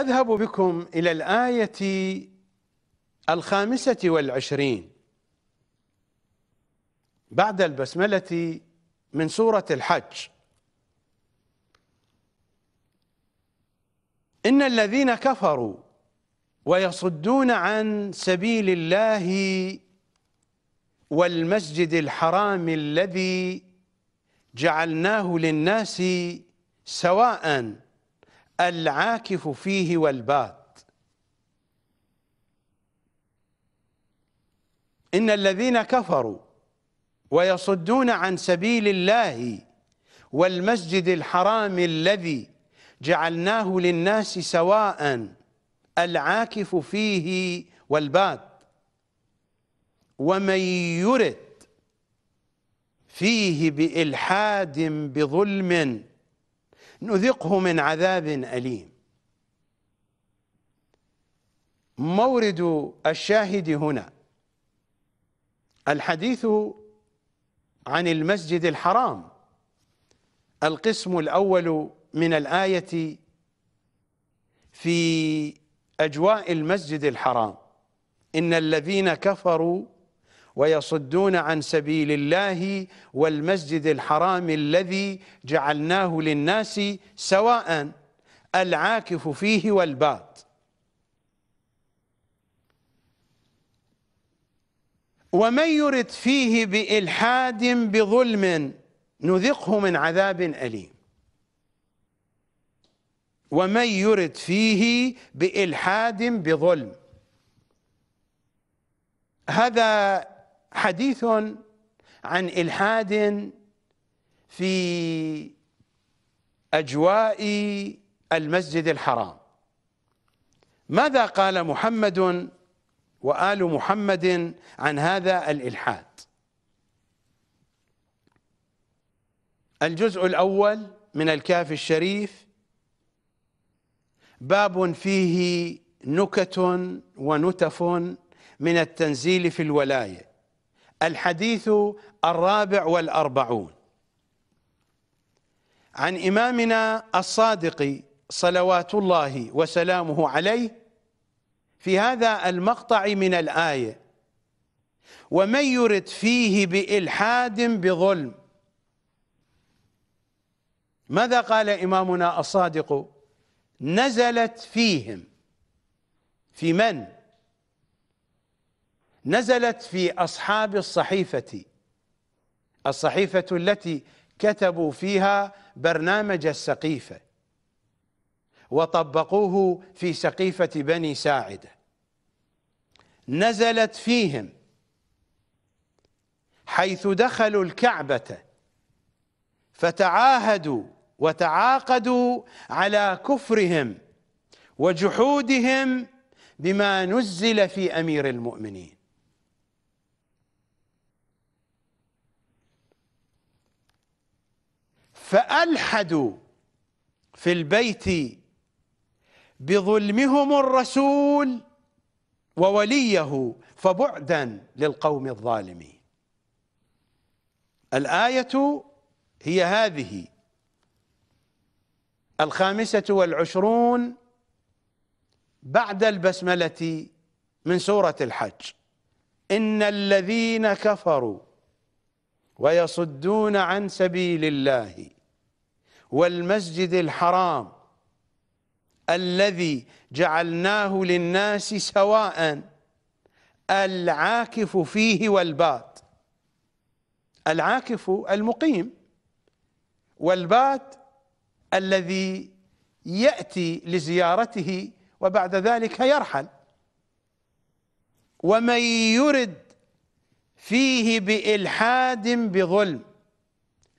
أذهب بكم إلى الآية الخامسة والعشرين بعد البسملة من سورة الحج إن الذين كفروا ويصدون عن سبيل الله والمسجد الحرام الذي جعلناه للناس سواءً العاكف فيه والباد إن الذين كفروا ويصدون عن سبيل الله والمسجد الحرام الذي جعلناه للناس سواء العاكف فيه والباد ومن يرد فيه بإلحاد بظلم نذقه من عذاب أليم مورد الشاهد هنا الحديث عن المسجد الحرام القسم الأول من الآية في أجواء المسجد الحرام إن الذين كفروا ويصدون عن سبيل الله والمسجد الحرام الذي جعلناه للناس سواء العاكف فيه والباط ومن يرد فيه بإلحاد بظلم نذقه من عذاب أليم ومن يرد فيه بإلحاد بظلم هذا حديث عن الحاد في اجواء المسجد الحرام ماذا قال محمد وال محمد عن هذا الالحاد الجزء الاول من الكاف الشريف باب فيه نكت ونتف من التنزيل في الولايه الحديث الرابع والأربعون عن إمامنا الصادق صلوات الله وسلامه عليه في هذا المقطع من الآية ومن يرد فيه بإلحاد بظلم ماذا قال إمامنا الصادق نزلت فيهم في من؟ نزلت في أصحاب الصحيفة الصحيفة التي كتبوا فيها برنامج السقيفة وطبقوه في سقيفة بني ساعدة نزلت فيهم حيث دخلوا الكعبة فتعاهدوا وتعاقدوا على كفرهم وجحودهم بما نزل في أمير المؤمنين فألحدوا في البيت بظلمهم الرسول ووليه فبعدا للقوم الظالمين الآية هي هذه الخامسة والعشرون بعد البسملة من سورة الحج إن الذين كفروا ويصدون عن سبيل الله والمسجد الحرام الذي جعلناه للناس سواء العاكف فيه والبات العاكف المقيم والبات الذي يأتي لزيارته وبعد ذلك يرحل ومن يرد فيه بإلحاد بظلم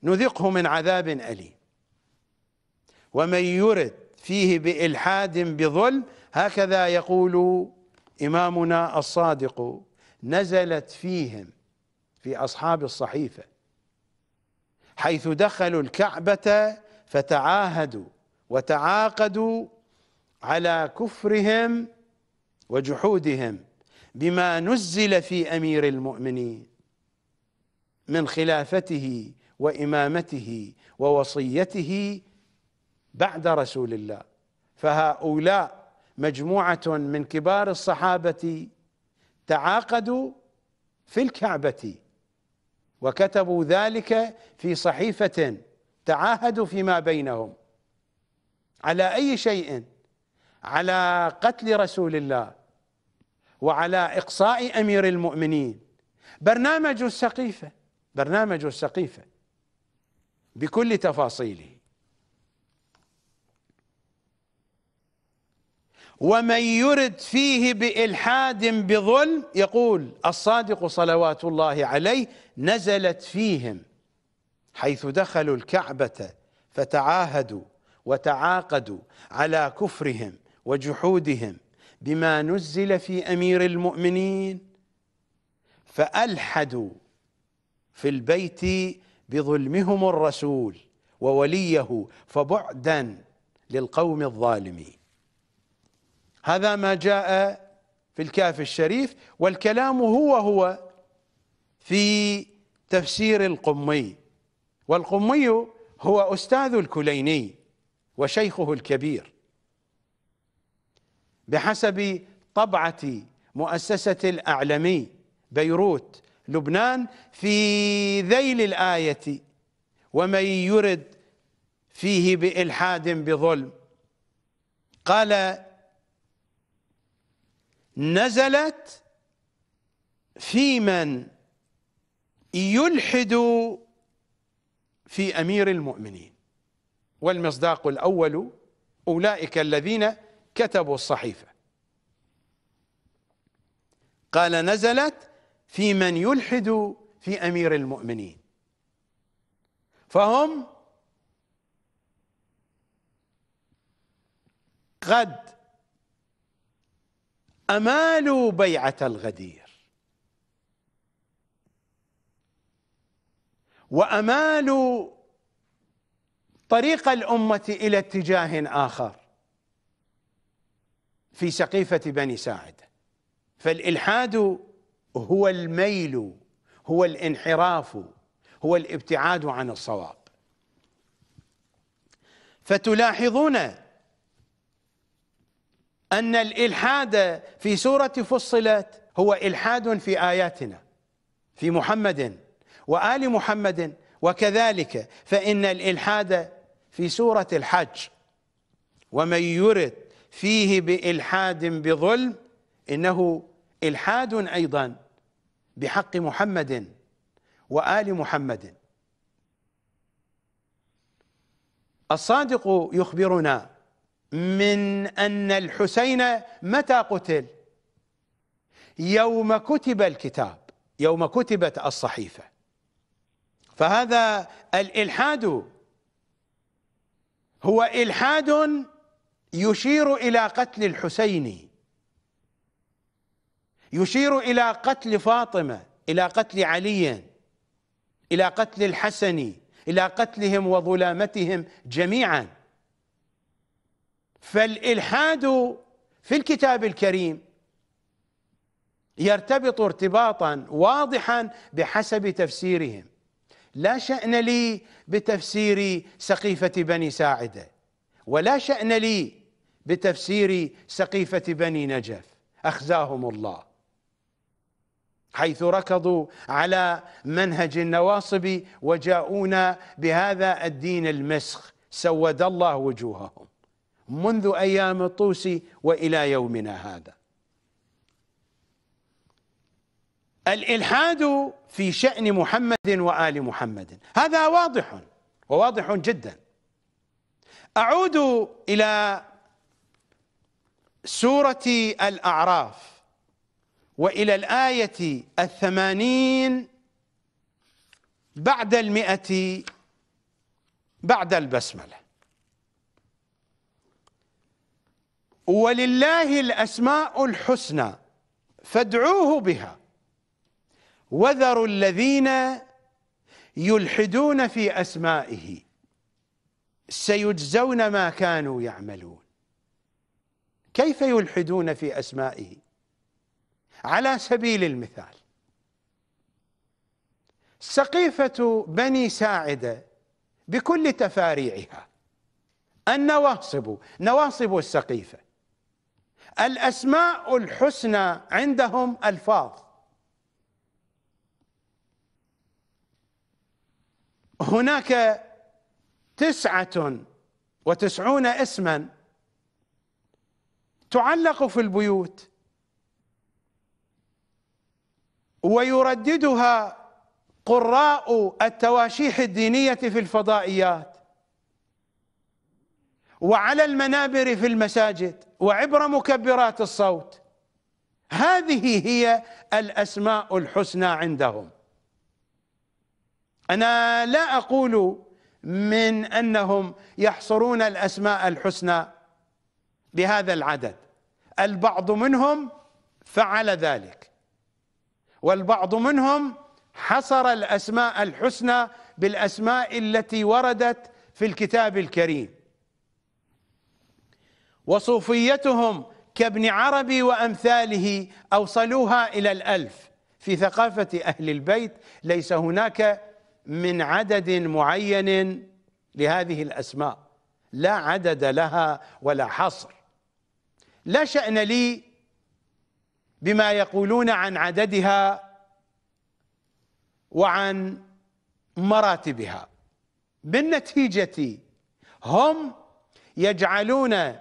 نذقه من عذاب أليم ومن يرد فيه بإلحاد بظلم هكذا يقول إمامنا الصادق نزلت فيهم في أصحاب الصحيفة حيث دخلوا الكعبة فتعاهدوا وتعاقدوا على كفرهم وجحودهم بما نزل في أمير المؤمنين من خلافته وإمامته ووصيته بعد رسول الله فهؤلاء مجموعة من كبار الصحابة تعاقدوا في الكعبة وكتبوا ذلك في صحيفة تعاهدوا فيما بينهم على أي شيء على قتل رسول الله وعلى إقصاء أمير المؤمنين برنامج السقيفة برنامج السقيفة بكل تفاصيله ومن يرد فيه بإلحاد بظلم يقول الصادق صلوات الله عليه نزلت فيهم حيث دخلوا الكعبة فتعاهدوا وتعاقدوا على كفرهم وجحودهم بما نزل في أمير المؤمنين فألحدوا في البيت بظلمهم الرسول ووليه فبعدا للقوم الظالمين هذا ما جاء في الكاف الشريف والكلام هو هو في تفسير القمي والقمي هو أستاذ الكليني وشيخه الكبير بحسب طبعة مؤسسة الأعلمي بيروت لبنان في ذيل الآية ومن يرد فيه بإلحاد بظلم قال نزلت في من يلحد في امير المؤمنين والمصداق الاول اولئك الذين كتبوا الصحيفه قال نزلت في من يلحد في امير المؤمنين فهم قد امالوا بيعه الغدير وامالوا طريق الامه الى اتجاه اخر في سقيفه بني ساعده فالالحاد هو الميل هو الانحراف هو الابتعاد عن الصواب فتلاحظون أن الإلحاد في سورة فصلت هو إلحاد في آياتنا في محمد وآل محمد وكذلك فإن الإلحاد في سورة الحج ومن يرد فيه بإلحاد بظلم إنه إلحاد أيضا بحق محمد وآل محمد الصادق يخبرنا من أن الحسين متى قتل يوم كتب الكتاب يوم كتبت الصحيفة فهذا الإلحاد هو إلحاد يشير إلى قتل الحسين يشير إلى قتل فاطمة إلى قتل علي إلى قتل الحسن إلى قتلهم وظلامتهم جميعاً فالالحاد في الكتاب الكريم يرتبط ارتباطا واضحا بحسب تفسيرهم لا شأن لي بتفسير سقيفة بني ساعدة ولا شأن لي بتفسير سقيفة بني نجف أخزاهم الله حيث ركضوا على منهج النواصب وجاءونا بهذا الدين المسخ سود الله وجوههم منذ أيام الطوسي وإلى يومنا هذا الإلحاد في شأن محمد وآل محمد هذا واضح وواضح جدا أعود إلى سورة الأعراف وإلى الآية الثمانين بعد المئة بعد البسمله ولله الأسماء الحسنى فادعوه بها وذروا الذين يلحدون في أسمائه سيجزون ما كانوا يعملون كيف يلحدون في أسمائه على سبيل المثال سقيفة بني ساعدة بكل تفاريعها النواصب نواصب السقيفة الأسماء الحسنى عندهم ألفاظ هناك تسعة وتسعون اسما تعلق في البيوت ويرددها قراء التواشيح الدينية في الفضائيات وعلى المنابر في المساجد وعبر مكبرات الصوت هذه هي الأسماء الحسنى عندهم أنا لا أقول من أنهم يحصرون الأسماء الحسنى بهذا العدد البعض منهم فعل ذلك والبعض منهم حصر الأسماء الحسنى بالأسماء التي وردت في الكتاب الكريم وصوفيتهم كابن عربي وأمثاله أوصلوها إلى الألف في ثقافة أهل البيت ليس هناك من عدد معين لهذه الأسماء لا عدد لها ولا حصر لا شأن لي بما يقولون عن عددها وعن مراتبها بالنتيجة هم يجعلون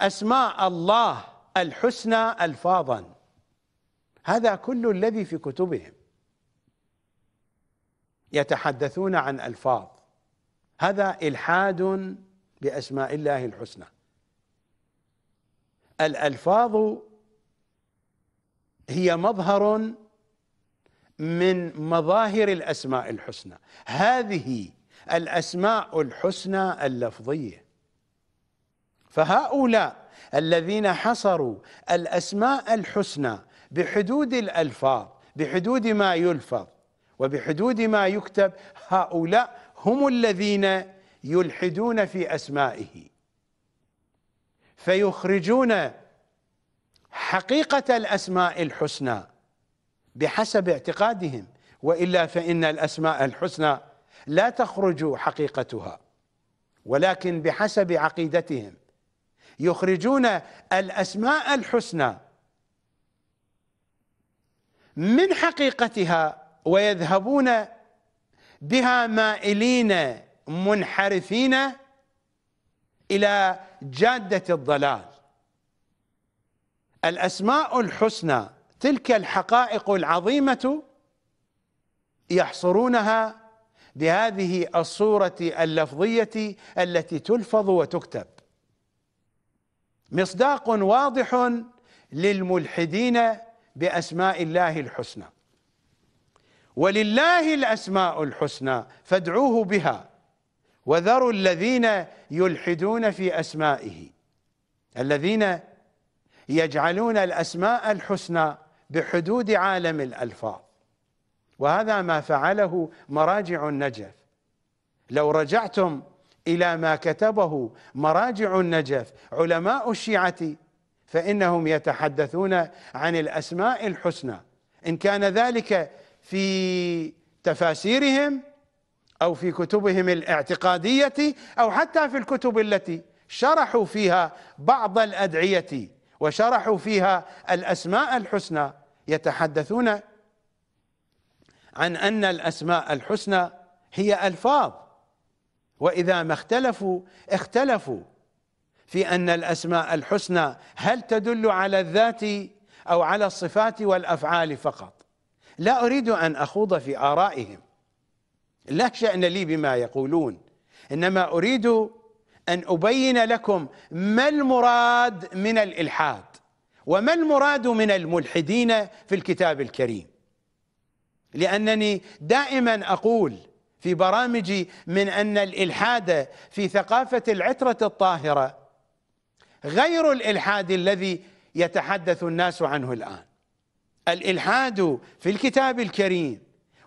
أسماء الله الحسنى ألفاظا هذا كل الذي في كتبهم يتحدثون عن ألفاظ هذا إلحاد بأسماء الله الحسنى الألفاظ هي مظهر من مظاهر الأسماء الحسنى هذه الأسماء الحسنى اللفظية فهؤلاء الذين حصروا الأسماء الحسنى بحدود الألفاظ بحدود ما يلفظ وبحدود ما يكتب هؤلاء هم الذين يلحدون في أسمائه فيخرجون حقيقة الأسماء الحسنى بحسب اعتقادهم وإلا فإن الأسماء الحسنى لا تخرج حقيقتها ولكن بحسب عقيدتهم يخرجون الأسماء الحسنى من حقيقتها ويذهبون بها مائلين منحرفين إلى جادة الضلال الأسماء الحسنى تلك الحقائق العظيمة يحصرونها بهذه الصورة اللفظية التي تلفظ وتكتب مصداق واضح للملحدين باسماء الله الحسنى ولله الاسماء الحسنى فادعوه بها وذروا الذين يلحدون في اسمائه الذين يجعلون الاسماء الحسنى بحدود عالم الالفاظ وهذا ما فعله مراجع النجف لو رجعتم إلى ما كتبه مراجع النجف علماء الشيعة فإنهم يتحدثون عن الأسماء الحسنى إن كان ذلك في تفاسيرهم أو في كتبهم الاعتقادية أو حتى في الكتب التي شرحوا فيها بعض الأدعية وشرحوا فيها الأسماء الحسنى يتحدثون عن أن الأسماء الحسنى هي ألفاظ واذا ما اختلفوا اختلفوا في ان الاسماء الحسنى هل تدل على الذات او على الصفات والافعال فقط لا اريد ان اخوض في ارائهم لا شان لي بما يقولون انما اريد ان ابين لكم ما المراد من الالحاد وما المراد من الملحدين في الكتاب الكريم لانني دائما اقول في برامجي من ان الالحاد في ثقافه العتره الطاهره غير الالحاد الذي يتحدث الناس عنه الان الالحاد في الكتاب الكريم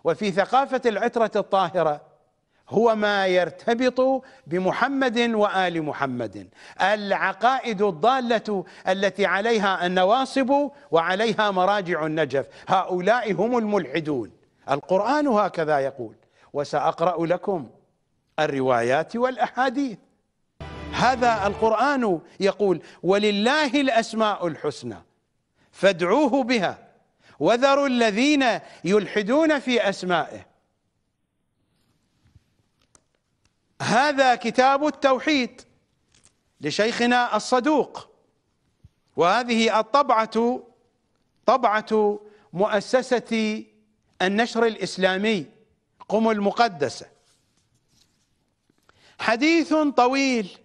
وفي ثقافه العتره الطاهره هو ما يرتبط بمحمد وال محمد العقائد الضاله التي عليها النواصب وعليها مراجع النجف هؤلاء هم الملحدون القران هكذا يقول وسأقرأ لكم الروايات والأحاديث هذا القرآن يقول ولله الأسماء الحسنى فادعوه بها وذروا الذين يلحدون في أسمائه هذا كتاب التوحيد لشيخنا الصدوق وهذه الطبعة طبعة مؤسسة النشر الإسلامي قم المقدسة حديث طويل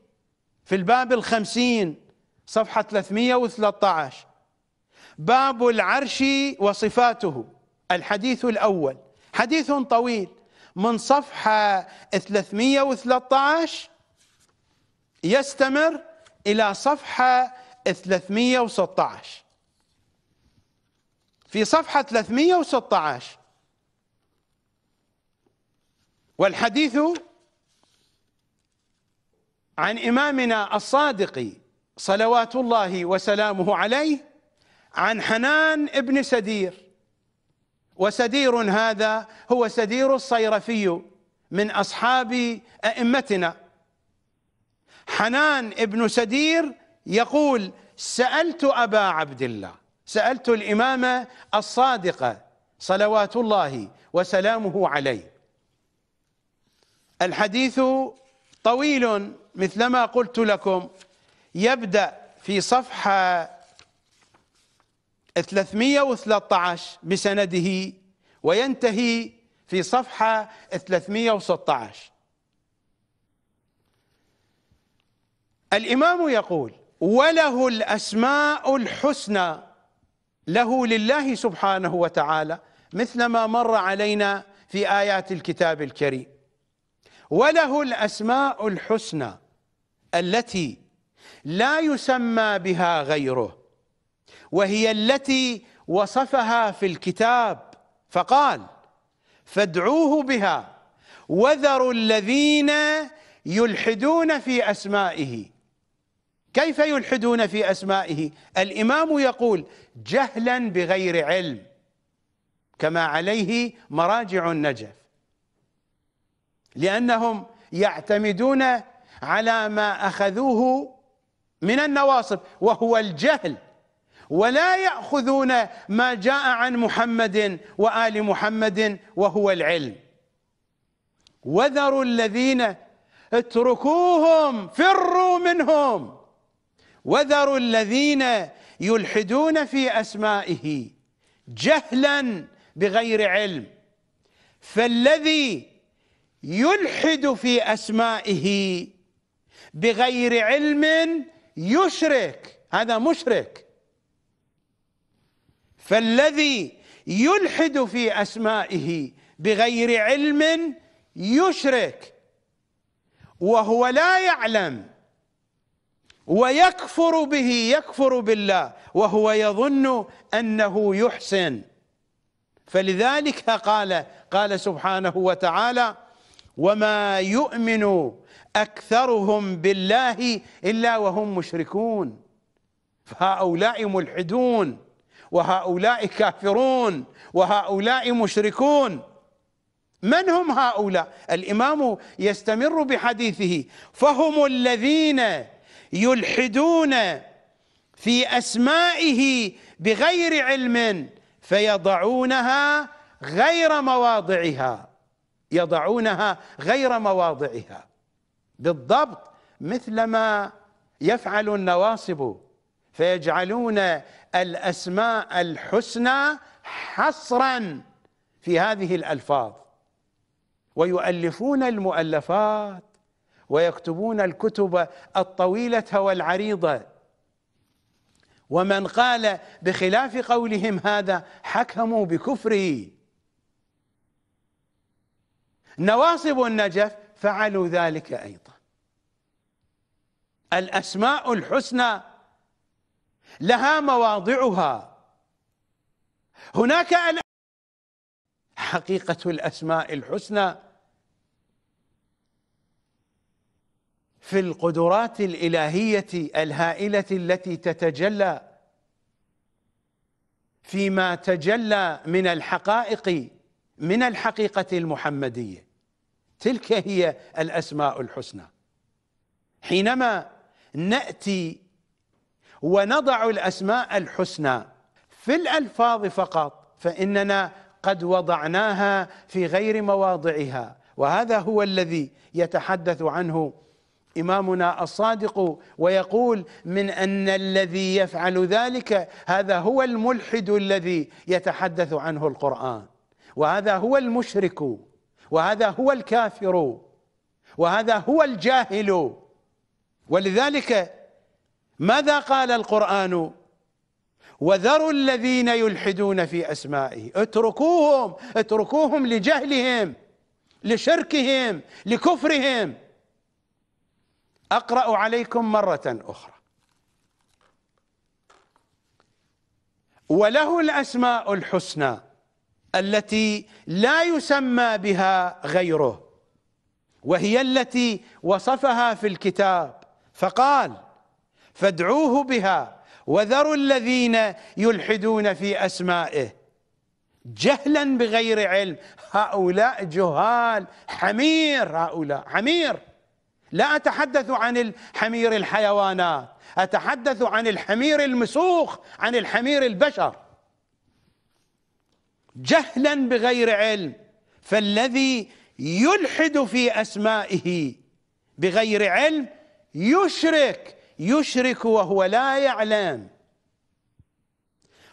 في الباب الخمسين صفحة 313 باب العرش وصفاته الحديث الأول حديث طويل من صفحة 313 يستمر إلى صفحة 316 في صفحة 316 والحديث عن إمامنا الصادق صلوات الله وسلامه عليه عن حنان ابن سدير وسدير هذا هو سدير الصيرفي من أصحاب أئمتنا حنان ابن سدير يقول سألت أبا عبد الله سألت الإمام الصادق صلوات الله وسلامه عليه الحديث طويل مثلما قلت لكم يبدأ في صفحة 313 بسنده وينتهي في صفحة 316 الإمام يقول وله الأسماء الحسنى له لله سبحانه وتعالى مثل ما مر علينا في آيات الكتاب الكريم وله الأسماء الحسنى التي لا يسمى بها غيره وهي التي وصفها في الكتاب فقال فادعوه بها وذروا الذين يلحدون في أسمائه كيف يلحدون في أسمائه الإمام يقول جهلا بغير علم كما عليه مراجع النجف لأنهم يعتمدون على ما أخذوه من النواصب وهو الجهل ولا يأخذون ما جاء عن محمد وآل محمد وهو العلم وذروا الذين اتركوهم فروا منهم وذروا الذين يلحدون في أسمائه جهلا بغير علم فالذي يلحد في أسمائه بغير علم يشرك هذا مشرك فالذي يلحد في أسمائه بغير علم يشرك وهو لا يعلم ويكفر به يكفر بالله وهو يظن انه يحسن فلذلك قال قال سبحانه وتعالى وما يؤمن أكثرهم بالله إلا وهم مشركون فهؤلاء ملحدون وهؤلاء كافرون وهؤلاء مشركون من هم هؤلاء الإمام يستمر بحديثه فهم الذين يلحدون في أسمائه بغير علم فيضعونها غير مواضعها يضعونها غير مواضعها بالضبط مثلما يفعل النواصب فيجعلون الاسماء الحسنى حصرا في هذه الالفاظ ويؤلفون المؤلفات ويكتبون الكتب الطويله والعريضه ومن قال بخلاف قولهم هذا حكموا بكفره نواصب النجف فعلوا ذلك أيضا الأسماء الحسنى لها مواضعها هناك حقيقة الأسماء الحسنى في القدرات الإلهية الهائلة التي تتجلى فيما تجلى من الحقائق من الحقيقة المحمدية تلك هي الاسماء الحسنى حينما ناتي ونضع الاسماء الحسنى في الالفاظ فقط فاننا قد وضعناها في غير مواضعها وهذا هو الذي يتحدث عنه امامنا الصادق ويقول من ان الذي يفعل ذلك هذا هو الملحد الذي يتحدث عنه القران وهذا هو المشرك وهذا هو الكافر وهذا هو الجاهل ولذلك ماذا قال القرآن وذروا الذين يلحدون في أسمائه اتركوهم اتركوهم لجهلهم لشركهم لكفرهم أقرأ عليكم مرة أخرى وله الأسماء الحسنى التي لا يسمى بها غيره وهي التي وصفها في الكتاب فقال فادعوه بها وذروا الذين يلحدون في اسمائه جهلا بغير علم هؤلاء جهال حمير هؤلاء حمير لا اتحدث عن الحمير الحيوانات اتحدث عن الحمير المسوخ عن الحمير البشر جهلا بغير علم فالذي يلحد في أسمائه بغير علم يشرك يشرك وهو لا يعلم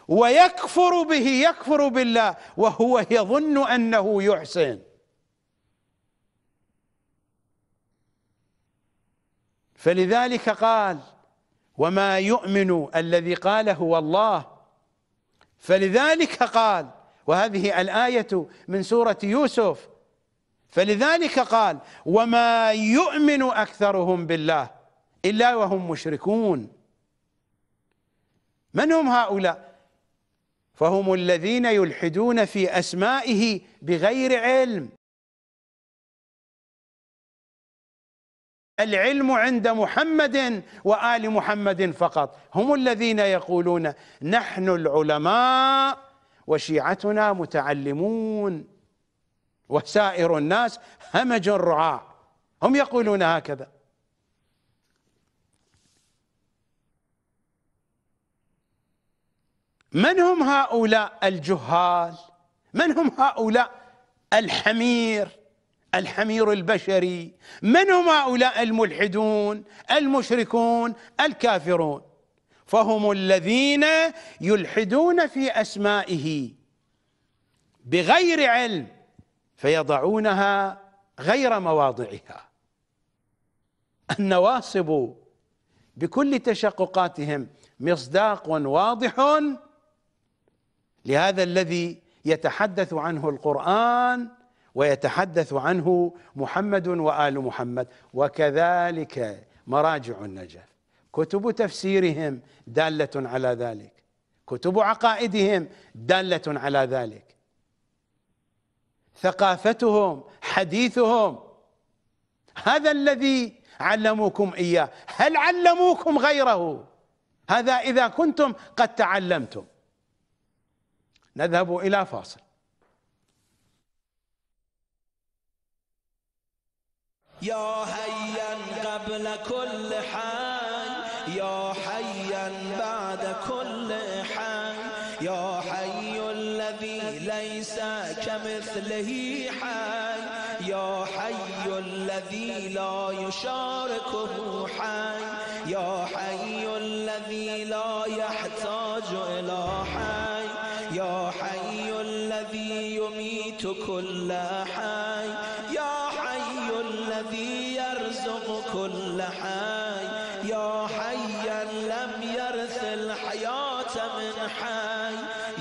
ويكفر به يكفر بالله وهو يظن أنه يحسن فلذلك قال وما يؤمن الذي قال هو الله فلذلك قال وهذه الايه من سوره يوسف فلذلك قال وما يؤمن اكثرهم بالله الا وهم مشركون من هم هؤلاء فهم الذين يلحدون في اسمائه بغير علم العلم عند محمد وال محمد فقط هم الذين يقولون نحن العلماء وشيعتنا متعلمون وسائر الناس همج رعاع هم يقولون هكذا من هم هؤلاء الجهال من هم هؤلاء الحمير الحمير البشري من هم هؤلاء الملحدون المشركون الكافرون فهم الذين يلحدون في أسمائه بغير علم فيضعونها غير مواضعها النواصب بكل تشققاتهم مصداق واضح لهذا الذي يتحدث عنه القرآن ويتحدث عنه محمد وآل محمد وكذلك مراجع النجف كتب تفسيرهم دالة على ذلك كتب عقائدهم دالة على ذلك ثقافتهم حديثهم هذا الذي علموكم إياه هل علموكم غيره هذا إذا كنتم قد تعلمتم نذهب إلى فاصل يا هيا قبل كل حال يا حيا بعد كل حي يا حي الذي ليس كمثله حي يا حي الذي لا يشاركه حي يا حي الذي لا يحتاج إلى حي يا حي الذي يميت كل حي يا حي الذي يرزق كل حي يا الحياة من حي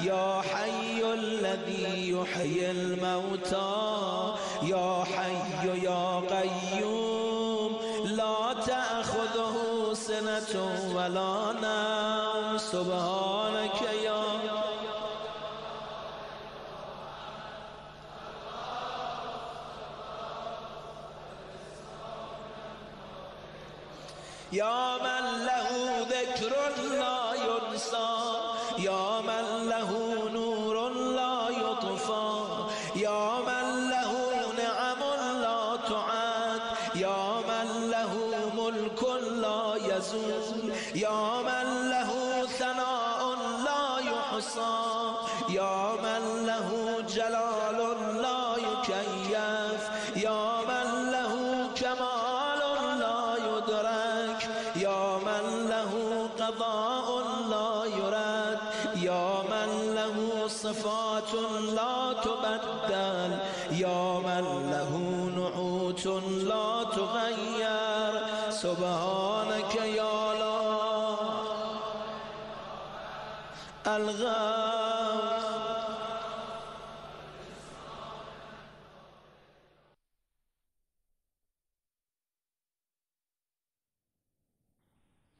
يا حي الذي يحيي الموتى يا حي يا قيوم لا تأخذه سنة ولا نوم سبحانك يا يا hasrat na yonsa الغوث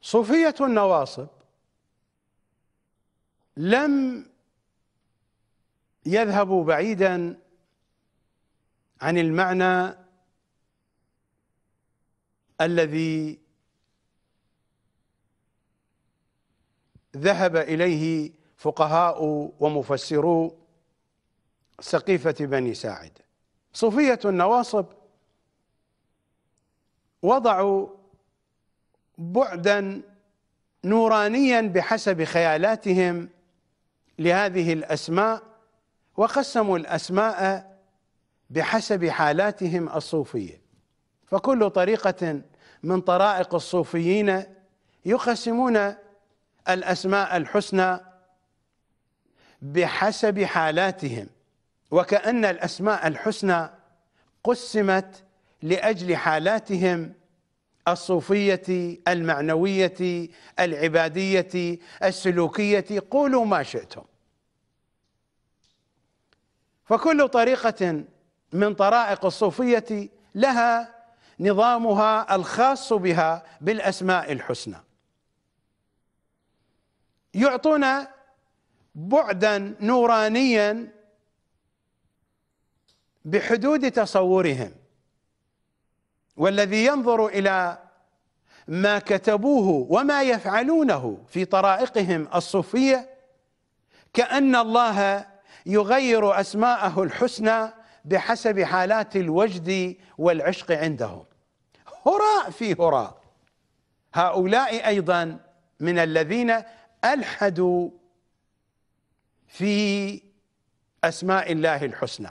صوفية النواصب لم يذهبوا بعيدا عن المعنى الذي ذهب إليه فقهاء ومفسرو سقيفة بني ساعد صوفية النواصب وضعوا بعدا نورانيا بحسب خيالاتهم لهذه الأسماء وقسموا الأسماء بحسب حالاتهم الصوفية فكل طريقة من طرائق الصوفيين يقسمون الأسماء الحسنى بحسب حالاتهم وكأن الأسماء الحسنى قسمت لأجل حالاتهم الصوفية المعنوية العبادية السلوكية قولوا ما شئتم فكل طريقة من طرائق الصوفية لها نظامها الخاص بها بالأسماء الحسنى يعطونا بعدا نورانيا بحدود تصورهم والذي ينظر الى ما كتبوه وما يفعلونه في طرائقهم الصوفيه كان الله يغير اسماءه الحسنى بحسب حالات الوجد والعشق عندهم هراء في هراء هؤلاء ايضا من الذين ألحدوا في أسماء الله الحسنى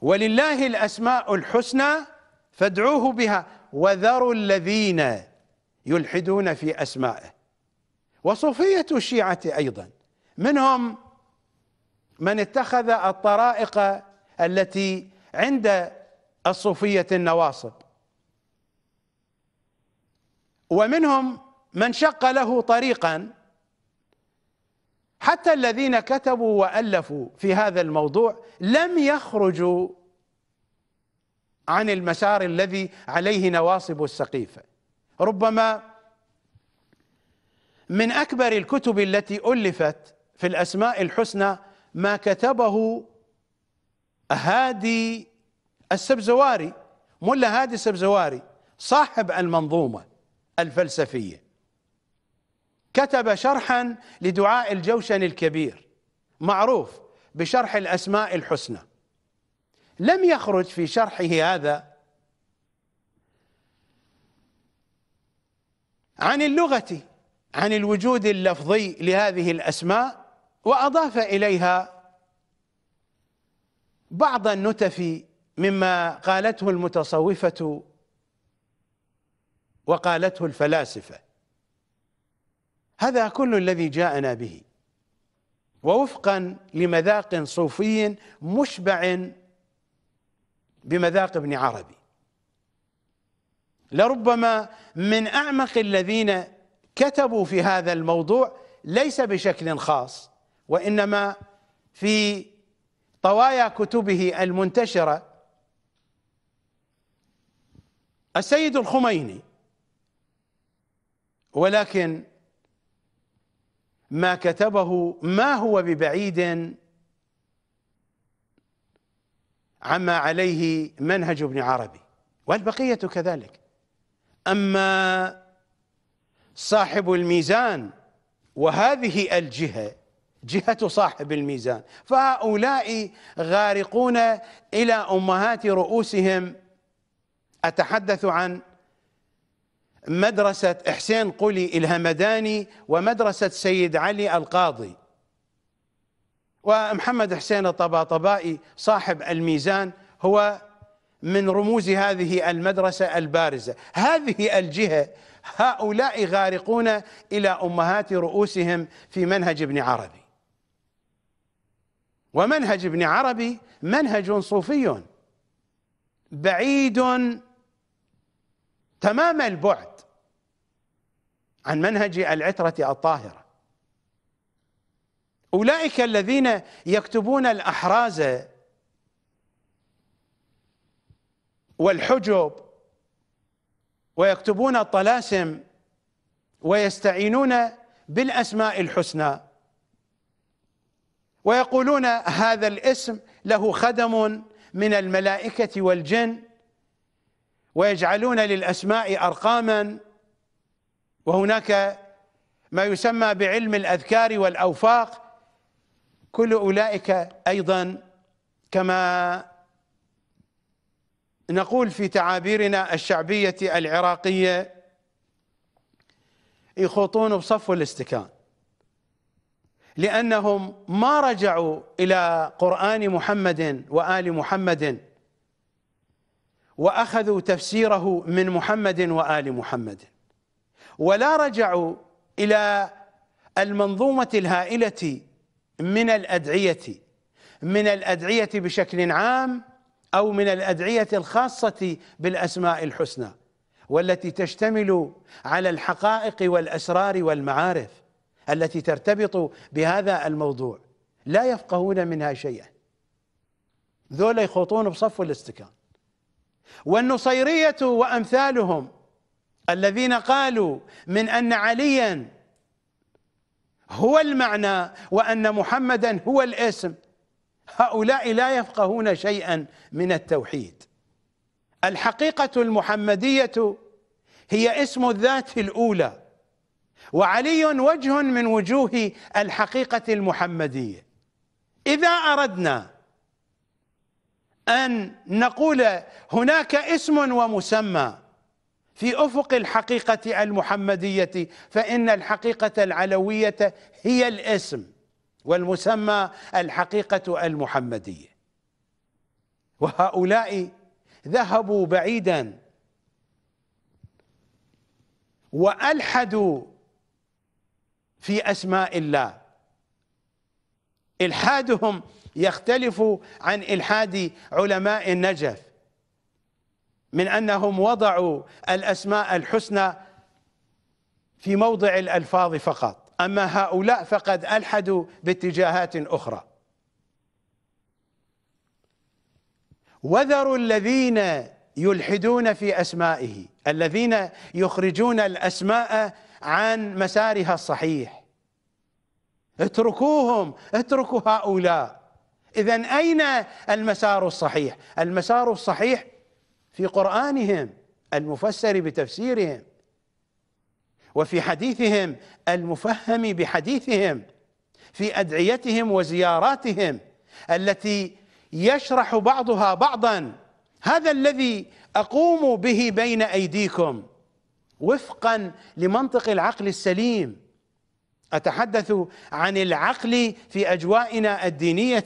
ولله الأسماء الحسنى فادعوه بها وذروا الذين يلحدون في أسمائه وصوفية الشيعة أيضا منهم من اتخذ الطرائق التي عند الصوفية النواصب ومنهم من شق له طريقا حتى الذين كتبوا والفوا في هذا الموضوع لم يخرجوا عن المسار الذي عليه نواصب السقيفه ربما من اكبر الكتب التي الفت في الاسماء الحسنى ما كتبه هادي السبزواري ملا هادي السبزواري صاحب المنظومه الفلسفيه كتب شرحا لدعاء الجوشن الكبير معروف بشرح الأسماء الحسنى لم يخرج في شرحه هذا عن اللغة عن الوجود اللفظي لهذه الأسماء وأضاف إليها بعض النتف مما قالته المتصوفة وقالته الفلاسفة هذا كل الذي جاءنا به ووفقا لمذاق صوفي مشبع بمذاق ابن عربي لربما من اعمق الذين كتبوا في هذا الموضوع ليس بشكل خاص وانما في طوايا كتبه المنتشره السيد الخميني ولكن ما كتبه ما هو ببعيد عما عليه منهج ابن عربي والبقية كذلك أما صاحب الميزان وهذه الجهة جهة صاحب الميزان فهؤلاء غارقون إلى أمهات رؤوسهم أتحدث عن مدرسة حسين قلي الهمداني ومدرسة سيد علي القاضي ومحمد حسين الطباطبائي صاحب الميزان هو من رموز هذه المدرسة البارزة هذه الجهة هؤلاء غارقون إلى أمهات رؤوسهم في منهج ابن عربي ومنهج ابن عربي منهج صوفي بعيد تمام البعد عن منهج العترة الطاهرة أولئك الذين يكتبون الأحراز والحجب ويكتبون الطلاسم ويستعينون بالأسماء الحسنى ويقولون هذا الاسم له خدم من الملائكة والجن ويجعلون للأسماء أرقاما وهناك ما يسمى بعلم الأذكار والأوفاق كل أولئك أيضا كما نقول في تعابيرنا الشعبية العراقية يخوطون بصف الاستكان لأنهم ما رجعوا إلى قرآن محمد وآل محمد وأخذوا تفسيره من محمد وآل محمد ولا رجعوا إلى المنظومة الهائلة من الأدعية من الأدعية بشكل عام أو من الأدعية الخاصة بالأسماء الحسنى والتي تشتمل على الحقائق والأسرار والمعارف التي ترتبط بهذا الموضوع لا يفقهون منها شيئا ذولا يخوطون بصف الاستكان والنصيرية وأمثالهم الذين قالوا من أن عليا هو المعنى وأن محمدا هو الاسم هؤلاء لا يفقهون شيئا من التوحيد الحقيقة المحمدية هي اسم الذات الأولى وعلي وجه من وجوه الحقيقة المحمدية إذا أردنا أن نقول هناك اسم ومسمى في افق الحقيقه المحمديه فان الحقيقه العلويه هي الاسم والمسمى الحقيقه المحمديه وهؤلاء ذهبوا بعيدا والحدوا في اسماء الله الحادهم يختلف عن الحاد علماء النجف من انهم وضعوا الاسماء الحسنى في موضع الالفاظ فقط اما هؤلاء فقد الحدوا باتجاهات اخرى وذروا الذين يلحدون في اسمائه الذين يخرجون الاسماء عن مسارها الصحيح اتركوهم اتركوا هؤلاء اذا اين المسار الصحيح المسار الصحيح في قرآنهم المفسر بتفسيرهم وفي حديثهم المفهم بحديثهم في أدعيتهم وزياراتهم التي يشرح بعضها بعضا هذا الذي أقوم به بين أيديكم وفقا لمنطق العقل السليم أتحدث عن العقل في أجوائنا الدينية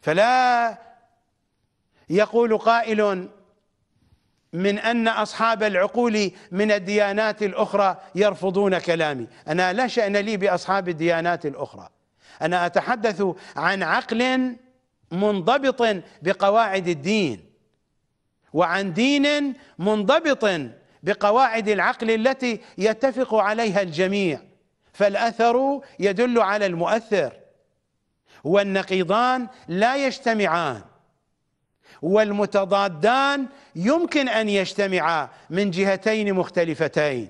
فلا يقول قائل من ان اصحاب العقول من الديانات الاخرى يرفضون كلامي، انا لا شان لي باصحاب الديانات الاخرى. انا اتحدث عن عقل منضبط بقواعد الدين وعن دين منضبط بقواعد العقل التي يتفق عليها الجميع فالاثر يدل على المؤثر والنقيضان لا يجتمعان والمتضادان يمكن ان يجتمعا من جهتين مختلفتين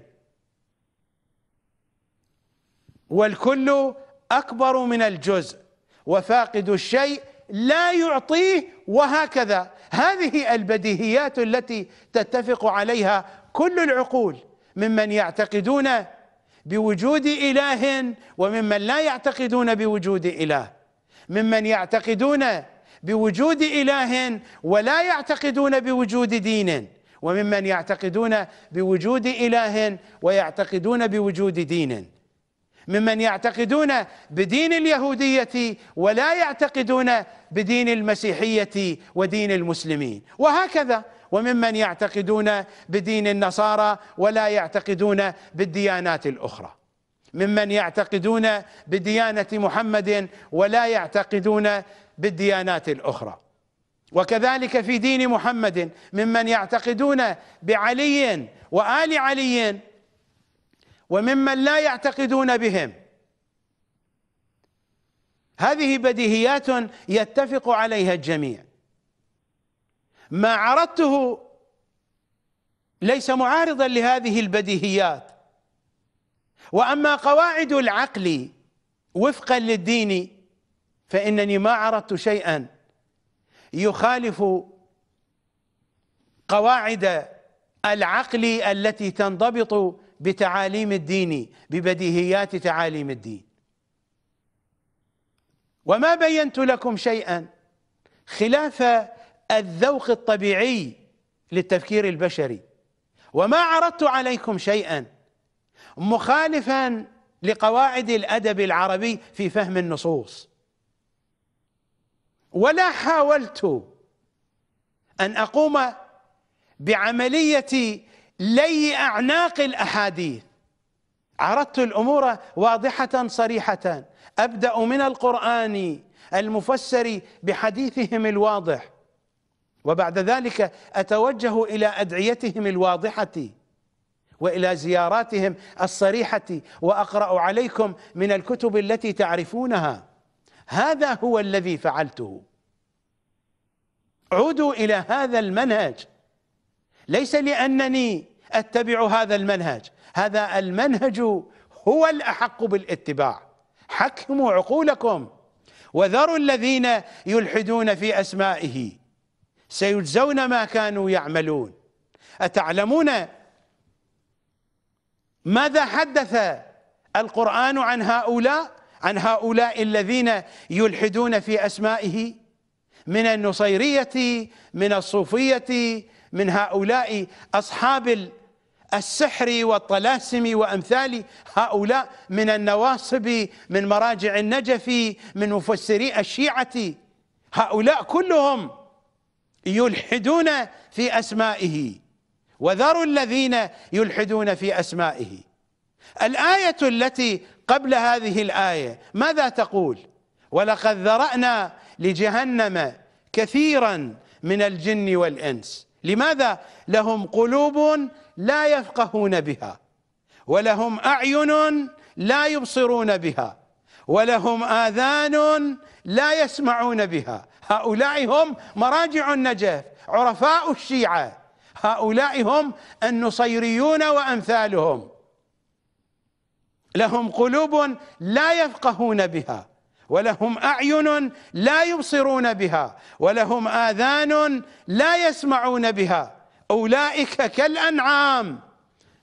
والكل اكبر من الجزء وفاقد الشيء لا يعطيه وهكذا هذه البديهيات التي تتفق عليها كل العقول ممن يعتقدون بوجود اله وممن لا يعتقدون بوجود اله ممن يعتقدون بوجود اله ولا يعتقدون بوجود دين وممن يعتقدون بوجود اله ويعتقدون بوجود دين ممن يعتقدون بدين اليهوديه ولا يعتقدون بدين المسيحيه ودين المسلمين وهكذا وممن يعتقدون بدين النصارى ولا يعتقدون بالديانات الاخرى ممن يعتقدون بديانة محمد ولا يعتقدون بالديانات الأخرى وكذلك في دين محمد ممن يعتقدون بعلي وآل علي وممن لا يعتقدون بهم هذه بديهيات يتفق عليها الجميع ما عرضته ليس معارضا لهذه البديهيات واما قواعد العقل وفقا للدين فانني ما عرضت شيئا يخالف قواعد العقل التي تنضبط بتعاليم الدين ببديهيات تعاليم الدين وما بينت لكم شيئا خلاف الذوق الطبيعي للتفكير البشري وما عرضت عليكم شيئا مخالفا لقواعد الادب العربي في فهم النصوص ولا حاولت ان اقوم بعمليه لي اعناق الاحاديث عرضت الامور واضحه صريحه ابدا من القران المفسر بحديثهم الواضح وبعد ذلك اتوجه الى ادعيتهم الواضحه والى زياراتهم الصريحه واقرا عليكم من الكتب التي تعرفونها هذا هو الذي فعلته عودوا الى هذا المنهج ليس لانني اتبع هذا المنهج هذا المنهج هو الاحق بالاتباع حكموا عقولكم وذروا الذين يلحدون في اسمائه سيجزون ما كانوا يعملون اتعلمون ماذا حدث القرآن عن هؤلاء عن هؤلاء الذين يلحدون في أسمائه من النصيرية من الصوفية من هؤلاء أصحاب السحر والطلاسم وأمثال هؤلاء من النواصب من مراجع النجف من مفسري الشيعة هؤلاء كلهم يلحدون في أسمائه وذروا الذين يلحدون في اسمائه الايه التي قبل هذه الايه ماذا تقول ولقد ذرانا لجهنم كثيرا من الجن والانس لماذا لهم قلوب لا يفقهون بها ولهم اعين لا يبصرون بها ولهم اذان لا يسمعون بها هؤلاء هم مراجع النجف عرفاء الشيعه هؤلاء هم النصيريون وامثالهم لهم قلوب لا يفقهون بها ولهم اعين لا يبصرون بها ولهم اذان لا يسمعون بها اولئك كالانعام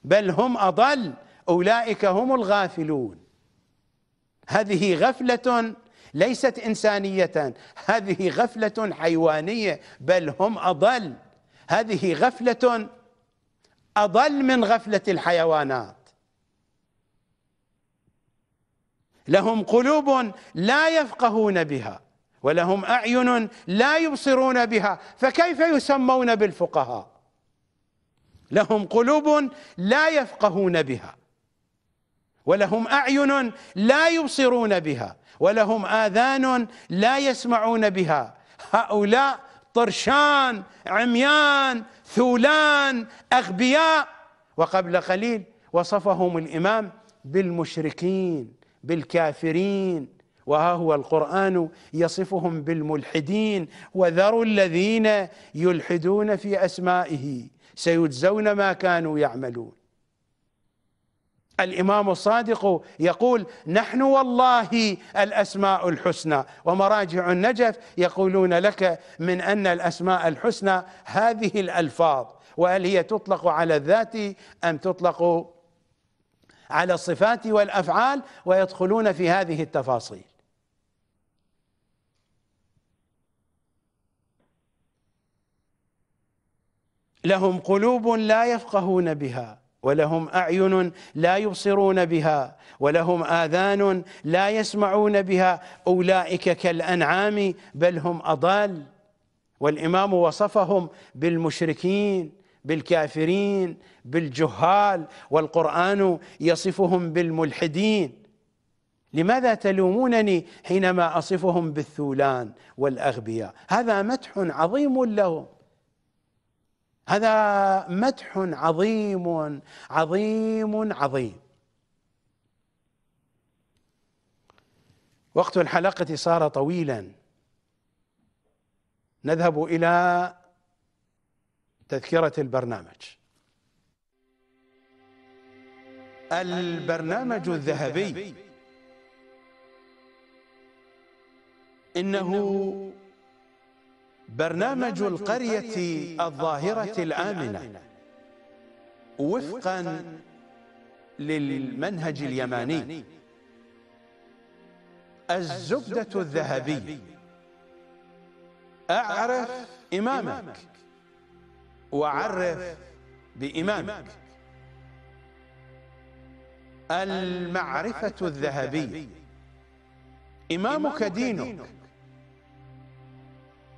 بل هم اضل اولئك هم الغافلون هذه غفله ليست انسانيه هذه غفله حيوانيه بل هم اضل هذه غفلة أضل من غفلة الحيوانات لهم قلوب لا يفقهون بها ولهم أعين لا يبصرون بها فكيف يسمون بالفقهاء لهم قلوب لا يفقهون بها ولهم أعين لا يبصرون بها ولهم آذان لا يسمعون بها هؤلاء طرشان عميان ثولان اغبياء وقبل قليل وصفهم الامام بالمشركين بالكافرين وها هو القران يصفهم بالملحدين وذروا الذين يلحدون في اسمائه سيجزون ما كانوا يعملون الامام الصادق يقول نحن والله الاسماء الحسنى ومراجع النجف يقولون لك من ان الاسماء الحسنى هذه الالفاظ وهل هي تطلق على الذات ام تطلق على الصفات والافعال ويدخلون في هذه التفاصيل لهم قلوب لا يفقهون بها ولهم اعين لا يبصرون بها ولهم اذان لا يسمعون بها اولئك كالانعام بل هم اضل والامام وصفهم بالمشركين بالكافرين بالجهال والقران يصفهم بالملحدين لماذا تلومونني حينما اصفهم بالثولان والاغبياء هذا مدح عظيم لهم هذا مدح عظيم عظيم عظيم وقت الحلقة صار طويلا نذهب إلى تذكرة البرنامج البرنامج الذهبي إنه برنامج القرية الظاهرة الآمنة وفقا للمنهج اليماني الزبدة الذهبي أعرف إمامك وعرف بإمامك المعرفة الذهبية إمامك دينك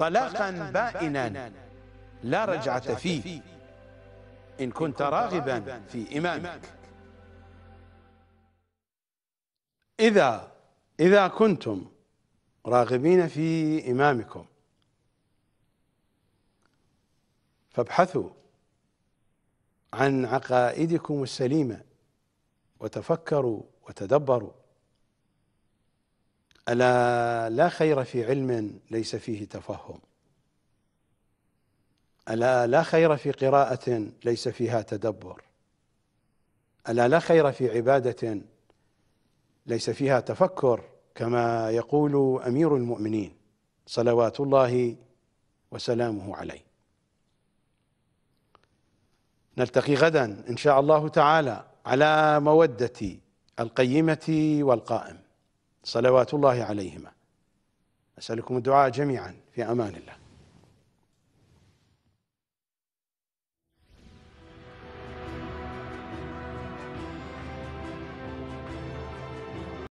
طلاقا بائنا لا رجعة فيه إن كنت راغبا في إمامك إذا إذا كنتم راغبين في إمامكم فابحثوا عن عقائدكم السليمة وتفكروا وتدبروا ألا لا خير في علم ليس فيه تفهم ألا لا خير في قراءة ليس فيها تدبر ألا لا خير في عبادة ليس فيها تفكر كما يقول أمير المؤمنين صلوات الله وسلامه عليه نلتقي غدا إن شاء الله تعالى على مودة القيمة والقائم صلوات الله عليهما أسألكم الدعاء جميعا في أمان الله